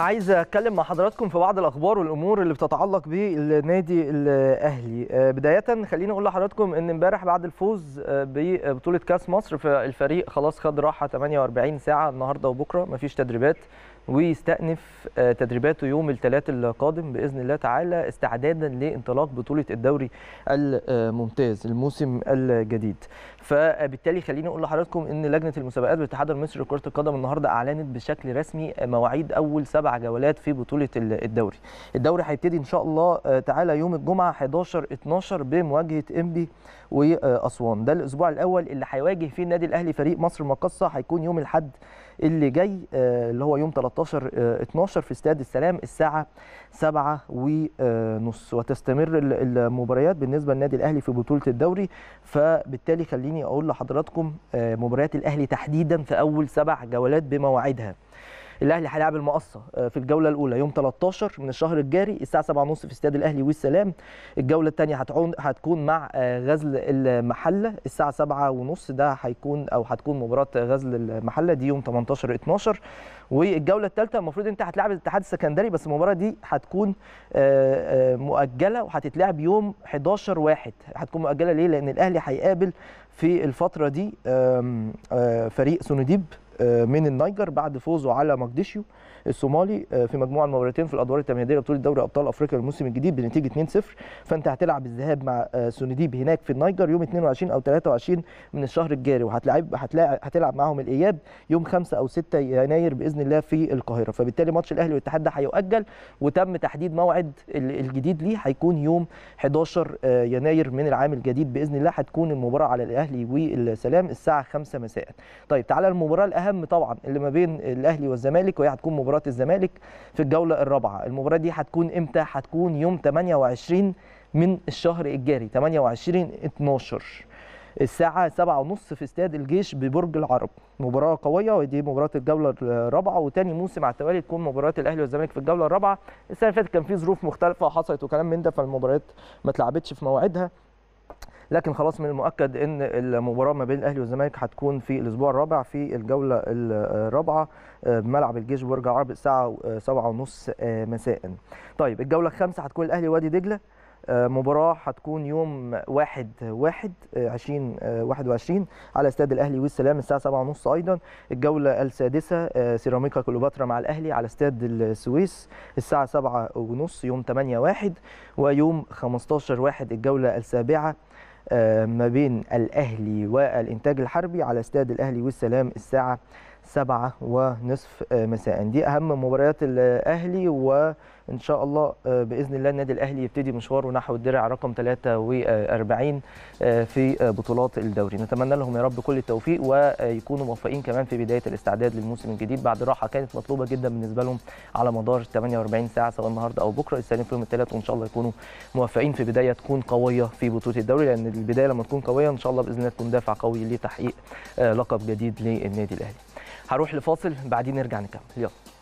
عايز اتكلم مع حضراتكم في بعض الاخبار والامور اللي بتتعلق بالنادي الاهلي آه، بدايه خليني اقول لحضراتكم ان امبارح بعد الفوز آه، ببطوله كاس مصر فالفريق خلاص خد راحه 48 ساعه النهارده وبكره مفيش تدريبات ويستأنف آه، تدريباته يوم الثلاث القادم بإذن الله تعالى استعدادا لانطلاق بطولة الدوري الممتاز الموسم الجديد فبالتالي خليني اقول لحضراتكم ان لجنه المسابقات بالاتحاد المصري لكره القدم النهارده اعلنت بشكل رسمي مواعيد اول سبع جولات في بطوله الدوري. الدوري هيبتدي ان شاء الله آه، تعالى يوم الجمعه 11 12 بمواجهه انبي واسوان، ده الاسبوع الاول اللي هيواجه فيه النادي الاهلي فريق مصر المقاصه هيكون يوم الاحد اللي جاي آه، اللي هو يوم 13 17 12 آه، في استاد السلام الساعه 7 ونص آه، وتستمر المباريات بالنسبه للنادي الاهلي في بطوله الدوري فبالتالي خليني اقول لحضراتكم آه، مباريات الاهلي تحديدا في اول سبع جولات بمواعيدها الاهلي هيلعب المقصه آه، في الجوله الاولى يوم 13 من الشهر الجاري الساعه 7:30 في استاد الاهلي والسلام الجوله الثانيه هتكون مع آه، غزل المحله الساعه 7:30 ده هيكون او هتكون مباراه غزل المحله دي يوم 18 12 والجوله الثالثه المفروض انت هتلعب الاتحاد السكندري بس المباراه دي هتكون آه، مؤجله وهتتلعب يوم 11 1 هتكون مؤجله ليه لان الاهلي هيقابل في الفتره دي فريق سونوديب آه، من النيجر بعد فوزه على مقديشيو الصومالي آه، في مجموعه المباراتين في الادوار الثمانيه لبطوله دوري ابطال افريقيا الموسم الجديد بنتيجه 2-0 فانت هتلعب الذهاب مع آه، سونديب هناك في النيجر يوم 22 او 23 من الشهر الجاري وهتلاعب هتلعب معاهم الاياب يوم 5 او 6 يناير باذن الله في القاهره فبالتالي ماتش الاهلي والاتحاد ده هيؤجل وتم تحديد موعد الجديد ليه هيكون يوم 11 يناير من العام الجديد باذن الله هتكون المباراه على الاهلي والسلام الساعه 5 مساء طيب تعالى المباراه الاهم طبعا اللي ما بين الاهلي والزمالك وهي هتكون مباراه الزمالك في الجوله الرابعه المباراه دي هتكون امتى هتكون يوم 28 من الشهر الجاري 28 12 الساعة 7:30 في استاد الجيش ببرج العرب مباراة قوية ودي مباراة الجولة الرابعة وتاني موسم على التوالي تكون مباراة الأهلي والزمالك في الجولة الرابعة السنة اللي فاتت كان في ظروف مختلفة حصلت وكلام من ده فالمباريات ما اتلعبتش في موعدها لكن خلاص من المؤكد ان المباراه ما بين الاهلي والزمالك هتكون في الاسبوع الرابع في الجوله الرابعه آه، بملعب الجيش برج العرب الساعه 7:30 آه، آه، مساء. طيب الجوله الخامسه هتكون الاهلي وادي دجله مباراة هتكون يوم 1 1 2021 على استاد الاهلي والسلام الساعة 7:30 أيضا الجولة السادسة سيراميكا كليوباترا مع الاهلي على استاد السويس الساعة 7:30 يوم 8 1 ويوم 15 1 الجولة السابعة آه، ما بين الاهلي والانتاج الحربي على استاد الاهلي والسلام الساعه سبعة ونصف آه، مساء دي أهم مباريات الأهلي وإن شاء الله آه، بإذن الله النادي الأهلي يبتدي مشواره نحو الدرع رقم 43 آه، في بطولات الدوري نتمنى لهم يا رب كل التوفيق ويكونوا موفقين كمان في بداية الاستعداد للموسم الجديد بعد راحة كانت مطلوبة جدا بالنسبة لهم على مدار 48 ساعة سواء النهاردة أو بكرة يستلم فيهم الثلاث وإن شاء الله يكونوا موفقين في بداية تكون قوية في بطولة الدوري لأن البداية لما تكون قوية إن شاء الله بإذن الله تكون دافع قوي لتحقيق لقب جديد للنادي الأهلي هروح لفاصل بعدين نرجع نكمل يلا